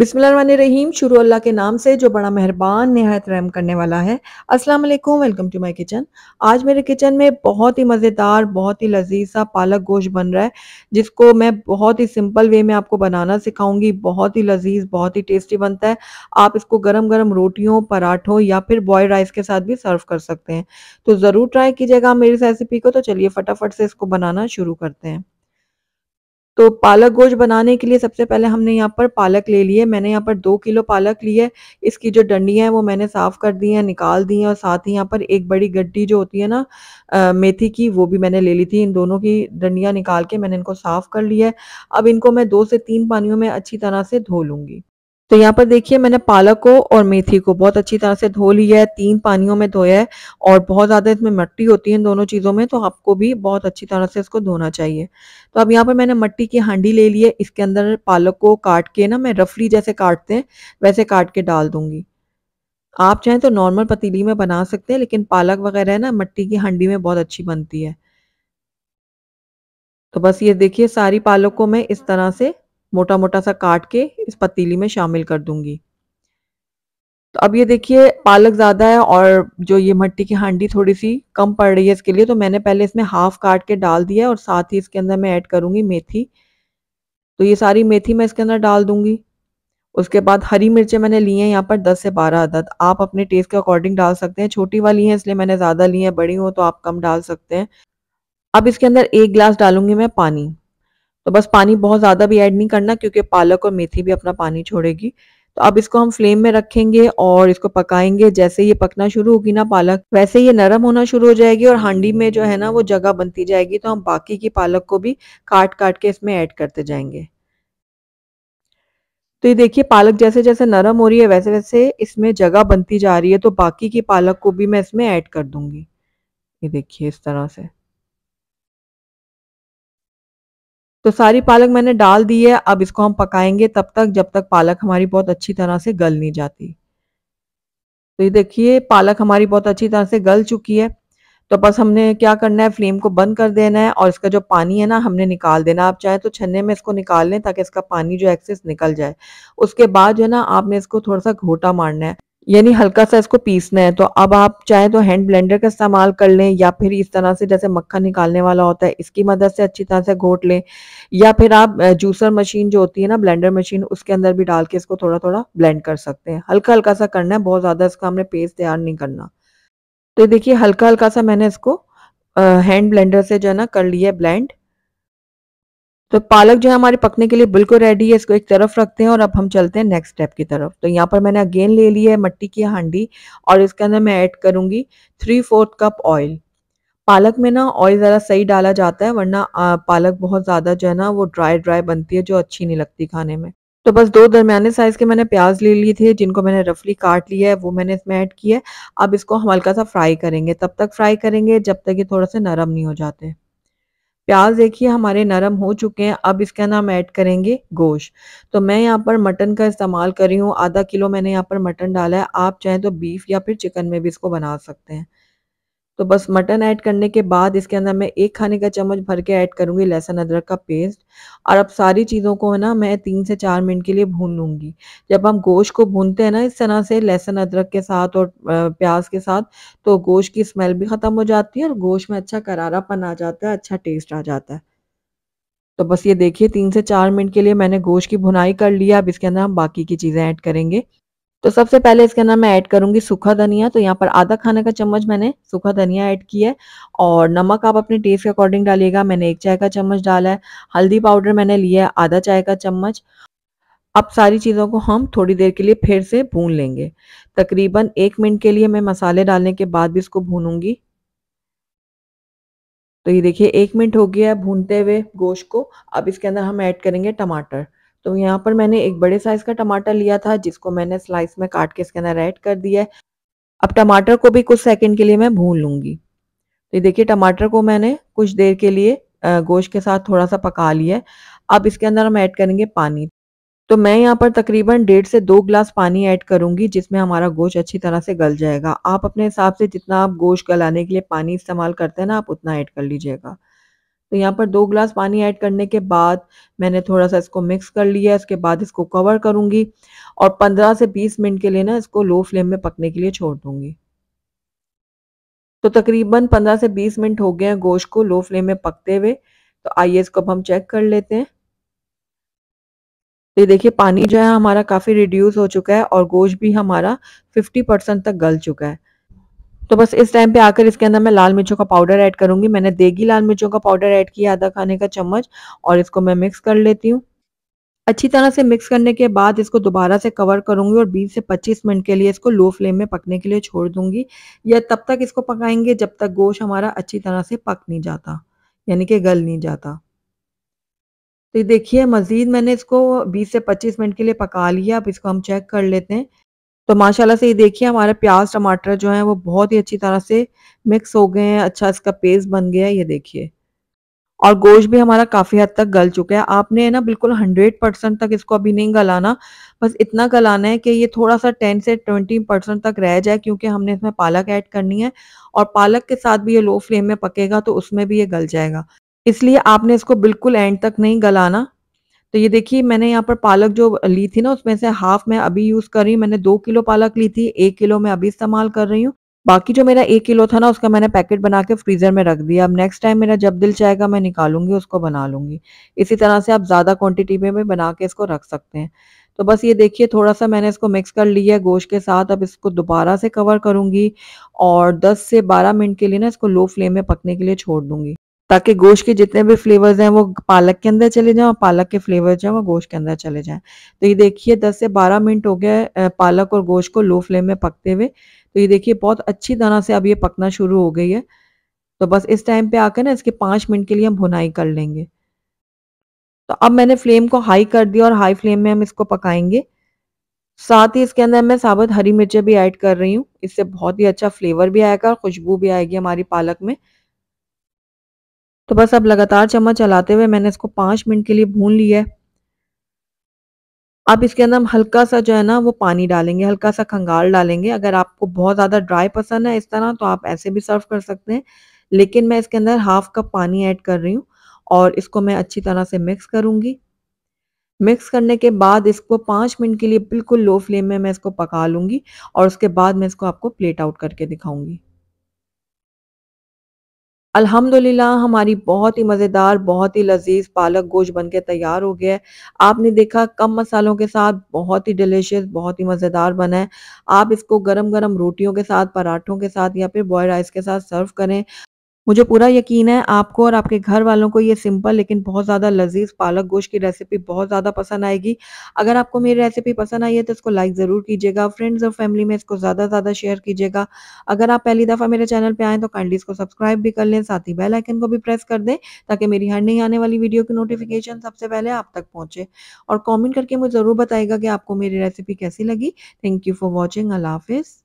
बिस्मिल्लाहिर्रहमानिर्रहीम शुरू अल्लाह के नाम से जो बड़ा मेहरबान नहायत रहम करने वाला है अस्सलाम वालेकुम वेलकम टू माय किचन आज मेरे किचन में बहुत ही मज़ेदार बहुत ही लजीज सा पालक गोश्त बन रहा है जिसको मैं बहुत ही सिंपल वे में आपको बनाना सिखाऊंगी बहुत ही लजीज बहुत ही टेस्टी बनता है आप इसको गर्म गर्म रोटियों पराठों या फिर बॉयल राइस के साथ भी सर्व कर सकते हैं तो ज़रूर ट्राई कीजिएगा मेरी रेसिपी को तो चलिए फटाफट से इसको बनाना शुरू करते हैं तो पालक गोश्त बनाने के लिए सबसे पहले हमने यहाँ पर पालक ले लिए मैंने यहाँ पर दो किलो पालक ली है इसकी जो डंडियाँ हैं वो मैंने साफ़ कर दी हैं निकाल दी हैं और साथ ही यहाँ पर एक बड़ी गड्डी जो होती है ना आ, मेथी की वो भी मैंने ले ली थी इन दोनों की डंडियाँ निकाल के मैंने इनको साफ़ कर लिया है अब इनको मैं दो से तीन पानियों में अच्छी तरह से धो लूँगी तो यहाँ पर देखिए मैंने पालक को और मेथी को बहुत अच्छी तरह से धो लिया है तीन पानियों में धोया है और बहुत ज़्यादा इसमें मट्टी होती है दोनों चीज़ों में तो आपको भी बहुत अच्छी तरह से इसको धोना चाहिए तो अब यहाँ पर मैंने मट्टी की हांडी ले ली है इसके अंदर पालक को काट के ना मैं रफली जैसे काटते हैं वैसे काट के डाल दूंगी आप चाहें तो नॉर्मल पतीली में बना सकते हैं लेकिन पालक वगैरह ना मट्टी की हांडी में बहुत अच्छी बनती है तो बस ये देखिए सारी पालक को मैं इस तरह से मोटा मोटा सा काट के इस पतीली में शामिल कर दूंगी तो अब ये देखिए पालक ज़्यादा है और जो ये मट्टी की हांडी थोड़ी सी कम पड़ रही है इसके लिए तो मैंने पहले इसमें हाफ काट के डाल दिया और साथ ही इसके अंदर मैं ऐड करूंगी मेथी तो ये सारी मेथी मैं इसके अंदर डाल दूंगी उसके बाद हरी मिर्चें मैंने ली हैं यहाँ पर 10 से 12 अदद आप अपने टेस्ट के अकॉर्डिंग डाल सकते हैं छोटी वाली हैं इसलिए मैंने ज़्यादा ली हैं बड़ी हो तो आप कम डाल सकते हैं अब इसके अंदर एक गिलास डालूंगी मैं पानी तो बस पानी बहुत ज़्यादा भी ऐड नहीं करना क्योंकि पालक और मेथी भी अपना पानी छोड़ेगी तो अब इसको हम फ्लेम में रखेंगे और इसको पकाएंगे जैसे ये पकना शुरू होगी ना पालक वैसे ये नरम होना शुरू हो जाएगी और हांडी में जो है ना वो जगह बनती जाएगी तो हम बाकी की पालक को भी काट काट के इसमें ऐड करते जाएंगे तो ये देखिए पालक जैसे जैसे नरम हो रही है वैसे वैसे इसमें जगह बनती जा रही है तो बाकी की पालक को भी मैं इसमें ऐड कर दूंगी ये देखिए इस तरह से तो सारी पालक मैंने डाल दी है अब इसको हम पकाएंगे तब तक जब तक पालक हमारी बहुत अच्छी तरह से गल नहीं जाती तो ये देखिए पालक हमारी बहुत अच्छी तरह से गल चुकी है तो बस हमने क्या करना है फ्लेम को बंद कर देना है और इसका जो पानी है ना हमने निकाल देना आप चाहे तो छन्ने में इसको निकाल लें ताकि इसका पानी जो एक्सेस निकल जाए उसके बाद जो है ना आपने इसको थोड़ा सा घोटा मारना है यानी हल्का सा इसको पीसना है तो अब आप चाहे तो हैंड ब्लेंडर का इस्तेमाल कर लें या फिर इस तरह से जैसे मक्खन निकालने वाला होता है इसकी मदद से अच्छी तरह से घोट लें या फिर आप जूसर मशीन जो होती है ना ब्लेंडर मशीन उसके अंदर भी डाल के इसको थोड़ा थोड़ा ब्लेंड कर सकते हैं हल्का हल्का सा करना है बहुत ज़्यादा इसका हमने पेस्ट तैयार नहीं करना तो देखिए हल्का हल्का सा मैंने इसको हैंड ब्लेंडर से जो है ना कर लिया ब्लेंड तो पालक जो है हमारे पकने के लिए बिल्कुल रेडी है इसको एक तरफ रखते हैं और अब हम चलते हैं नेक्स्ट स्टेप की तरफ तो यहाँ पर मैंने अगेन ले ली है मट्टी की हांडी और इसके अंदर मैं ऐड करूंगी थ्री फोर्थ कप ऑयल पालक में ना ऑयल ज़रा सही डाला जाता है वरना पालक बहुत ज़्यादा जो है ना वो ड्राई ड्राई बनती है जो अच्छी नहीं लगती खाने में तो बस दो दरमियाने साइज़ के मैंने प्याज ले लिए थे जिनको मैंने रफली काट लिया है वो मैंने इसमें ऐड किया है अब इसको हम हल्का सा फ्राई करेंगे तब तक फ्राई करेंगे जब तक ये थोड़ा सा नरम नहीं हो जाते प्याज देखिए हमारे नरम हो चुके हैं अब इसके अंदर हम ऐड करेंगे गोश्त तो मैं यहाँ पर मटन का इस्तेमाल कर रही हूँ आधा किलो मैंने यहाँ पर मटन डाला है आप चाहें तो बीफ या फिर चिकन में भी इसको बना सकते हैं तो बस मटन ऐड करने के बाद इसके अंदर मैं एक खाने का चम्मच भर के ऐड करूँगी लहसुन अदरक का पेस्ट और अब सारी चीज़ों को है ना मैं तीन से चार मिनट के लिए भून लूंगी जब हम गोश्त को भूनते हैं ना इस तरह से लहसुन अदरक के साथ और प्याज के साथ तो गोश्त की स्मेल भी ख़त्म हो जाती है और गोश्त में अच्छा करारापन आ जाता है अच्छा टेस्ट आ जाता है तो बस ये देखिए तीन से चार मिनट के लिए मैंने गोश्त की भुनाई कर लिया अब इसके अंदर हम बाकी की चीज़ें ऐड करेंगे तो सबसे पहले इसके अंदर मैं ऐड करूंगी सूखा धनिया तो यहाँ पर आधा खाने का चम्मच मैंने सूखा धनिया ऐड किया है और नमक आप अपने टेस्ट के अकॉर्डिंग डालिएगा मैंने एक चाय का चम्मच डाला है हल्दी पाउडर मैंने लिया है आधा चाय का चम्मच अब सारी चीज़ों को हम थोड़ी देर के लिए फिर से भून लेंगे तकरीबन एक मिनट के लिए मैं मसाले डालने के बाद भी इसको भूनूंगी तो ये देखिए एक मिनट हो गया है भूनते हुए गोश्त को अब इसके अंदर हम ऐड करेंगे टमाटर तो यहाँ पर मैंने एक बड़े साइज़ का टमाटर लिया था जिसको मैंने स्लाइस में काट के इसके अंदर ऐड कर दिया है अब टमाटर को भी कुछ सेकंड के लिए मैं भून लूंगी तो ये देखिए टमाटर को मैंने कुछ देर के लिए गोश्त के साथ थोड़ा सा पका लिया है अब इसके अंदर हम ऐड करेंगे पानी तो मैं यहाँ पर तकरीबन डेढ़ से दो ग्लास पानी ऐड करूंगी जिसमें हमारा गोश्त अच्छी तरह से गल जाएगा आप अपने हिसाब से जितना आप गोश्त गलाने के लिए पानी इस्तेमाल करते हैं ना आप उतना ऐड कर लीजिएगा तो यहाँ पर दो ग्लास पानी ऐड करने के बाद मैंने थोड़ा सा इसको मिक्स कर लिया इसके बाद इसको कवर करूँगी और 15 से 20 मिनट के लिए ना इसको लो फ्लेम में पकने के लिए छोड़ दूँगी तो तकरीबन 15 से 20 मिनट हो गए हैं गोश्त को लो फ्लेम में पकते हुए तो आइए इसको अब हम चेक कर लेते हैं तो ये देखिए पानी जो है हमारा काफ़ी रिड्यूस हो चुका है और गोश्त भी हमारा फिफ्टी परसेंट तक गल चुका है तो बस इस टाइम पे आकर इसके अंदर मैं लाल मिर्चों का पाउडर ऐड करूंगी मैंने देगी लाल मिर्चों का पाउडर ऐड किया आधा खाने का चम्मच और इसको मैं मिक्स कर लेती हूँ अच्छी तरह से मिक्स करने के बाद इसको दोबारा से कवर करूंगी और 20 से 25 मिनट के लिए इसको लो फ्लेम में पकने के लिए छोड़ दूंगी या तब तक इसको पकाएंगे जब तक गोश्त हमारा अच्छी तरह से पक नहीं जाता यानी कि गल नहीं जाता तो देखिए मज़ीद मैंने इसको 20 से 25 मिनट के लिए पका लिया अब इसको हम चेक कर लेते हैं तो माशाल्लाह से ये देखिए हमारे प्याज टमाटर जो है वो बहुत ही अच्छी तरह से मिक्स हो गए हैं अच्छा इसका पेस्ट बन गया है ये देखिए और गोश्त भी हमारा काफ़ी हद तक गल चुका है आपने है ना बिल्कुल हंड्रेड परसेंट तक इसको अभी नहीं गलाना बस इतना गलाना है कि ये थोड़ा सा टेन से ट्वेंटी परसेंट तक रह जाए क्योंकि हमने इसमें पालक ऐड करनी है और पालक के साथ भी ये लो फ्लेम में पकेगा तो उसमें भी ये गल जाएगा इसलिए आपने इसको बिल्कुल एंड तक नहीं गलाना तो ये देखिए मैंने यहाँ पर पालक जो ली थी ना उसमें से हाफ मैं अभी यूज कर रही हूँ मैंने दो किलो पालक ली थी एक किलो मैं अभी इस्तेमाल कर रही हूँ बाकी जो मेरा एक किलो था ना उसका मैंने पैकेट बना के फ्रीजर में रख दिया अब नेक्स्ट टाइम मेरा जब दिल चाहेगा मैं निकालूंगी उसको बना लूंगी इसी तरह से आप ज्यादा क्वांटिटी में भी बना के इसको रख सकते हैं तो बस ये देखिए थोड़ा सा मैंने इसको मिक्स कर लिया है गोश्त के साथ अब इसको दोबारा से कवर करूंगी और 10 से 12 मिनट के लिए ना इसको लो फ्लेम में पकने के लिए छोड़ दूंगी ताकि गोश्त के जितने भी फ्लेवर्स हैं वो पालक के अंदर चले जाएं और पालक के फ्लेवर जो है वो गोश्त के अंदर चले जाएं तो ये देखिए 10 से 12 मिनट हो गया पालक और गोश्त को लो फ्लेम में पकते हुए तो ये देखिए बहुत अच्छी तरह से अब ये पकना शुरू हो गई है तो बस इस टाइम पे आकर ना इसके पाँच मिनट के लिए हम भुनाई कर लेंगे तो अब मैंने फ्लेम को हाई कर दिया और हाई फ्लेम में हम इसको पकाएंगे साथ ही इसके अंदर मैं साबुत हरी मिर्चें भी ऐड कर रही हूँ इससे बहुत ही अच्छा फ्लेवर भी आएगा और खुशबू भी आएगी हमारी पालक में तो बस अब लगातार चम्मच चलाते हुए मैंने इसको पाँच मिनट के लिए भून लिया है अब इसके अंदर हम हल्का सा जो है ना वो पानी डालेंगे हल्का सा खंगाल डालेंगे अगर आपको बहुत ज़्यादा ड्राई पसंद है इस तरह तो आप ऐसे भी सर्व कर सकते हैं लेकिन मैं इसके अंदर हाफ कप पानी ऐड कर रही हूँ और इसको मैं अच्छी तरह से मिक्स करूँगी मिक्स करने के बाद इसको पाँच मिनट के लिए बिल्कुल लो फ्लेम में मैं इसको पका लूँगी और उसके बाद मैं इसको आपको प्लेट आउट करके दिखाऊँगी अल्हम्दुलिल्लाह हमारी बहुत ही मज़ेदार बहुत ही लजीज पालक गोश्त बन के तैयार हो गया है आपने देखा कम मसालों के साथ बहुत ही डिलीशियस बहुत ही मज़ेदार बना है आप इसको गरम गरम रोटियों के साथ पराठों के साथ या फिर बॉयल राइस के साथ सर्व करें मुझे पूरा यकीन है आपको और आपके घर वालों को ये सिंपल लेकिन बहुत ज़्यादा लजीज पालक गोश्त की रेसिपी बहुत ज़्यादा पसंद आएगी अगर आपको मेरी रेसिपी पसंद आई है तो इसको लाइक ज़रूर कीजिएगा फ्रेंड्स और फैमिली में इसको ज़्यादा से ज़्यादा शेयर कीजिएगा अगर आप पहली दफ़ा मेरे चैनल पर आएँ तो काइंडली इसको सब्सक्राइब भी कर लें साथ ही बेल आइकन को भी प्रेस कर दें ताकि मेरी हर नहीं आने वाली वीडियो की नोटिफिकेशन सबसे पहले आप तक पहुँचे और कॉमेंट करके मुझे ज़रूर बताएगा कि आपको मेरी रेसिपी कैसी लगी thank you for watching Allah हाफिज़